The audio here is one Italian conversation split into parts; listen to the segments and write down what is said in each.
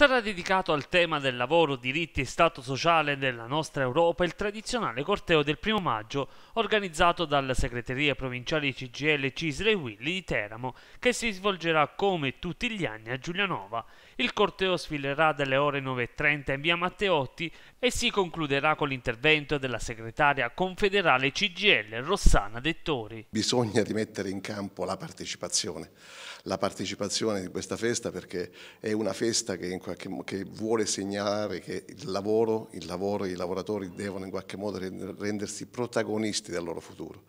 Sarà dedicato al tema del lavoro, diritti e stato sociale della nostra Europa il tradizionale corteo del primo maggio organizzato dalla segreteria provinciale CGL Cisle Willy di Teramo che si svolgerà come tutti gli anni a Giulianova. Il corteo sfilerà dalle ore 9.30 in via Matteotti e si concluderà con l'intervento della segretaria confederale CGL Rossana Dettori. Bisogna rimettere in campo la partecipazione, la partecipazione di questa festa perché è una festa che in qualche che, che vuole segnalare che il lavoro, il lavoro e i lavoratori devono in qualche modo rendersi protagonisti del loro futuro.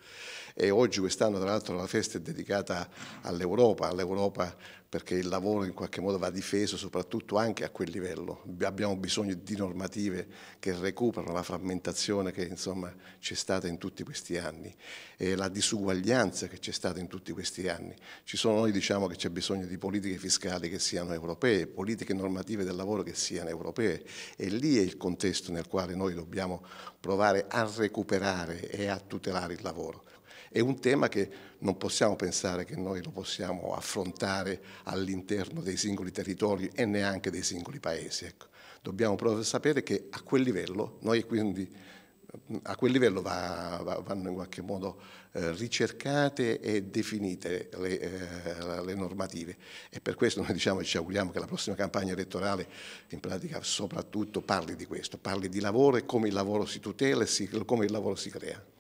E oggi, quest'anno, tra l'altro, la festa è dedicata all'Europa, all'Europa perché il lavoro in qualche modo va difeso soprattutto anche a quel livello. Abbiamo bisogno di normative che recuperano la frammentazione che c'è stata in tutti questi anni e la disuguaglianza che c'è stata in tutti questi anni. Ci sono, noi diciamo che c'è bisogno di politiche fiscali che siano europee, politiche normative normative del lavoro che siano europee e lì è il contesto nel quale noi dobbiamo provare a recuperare e a tutelare il lavoro. È un tema che non possiamo pensare che noi lo possiamo affrontare all'interno dei singoli territori e neanche dei singoli paesi. Ecco. Dobbiamo proprio sapere che a quel livello noi quindi a quel livello va, va, vanno in qualche modo eh, ricercate e definite le, eh, le, normative e per questo noi diciamo ci auguriamo che la prossima campagna elettorale in pratica soprattutto parli di questo, parli di lavoro e come il lavoro si tutela e si, come il lavoro si crea.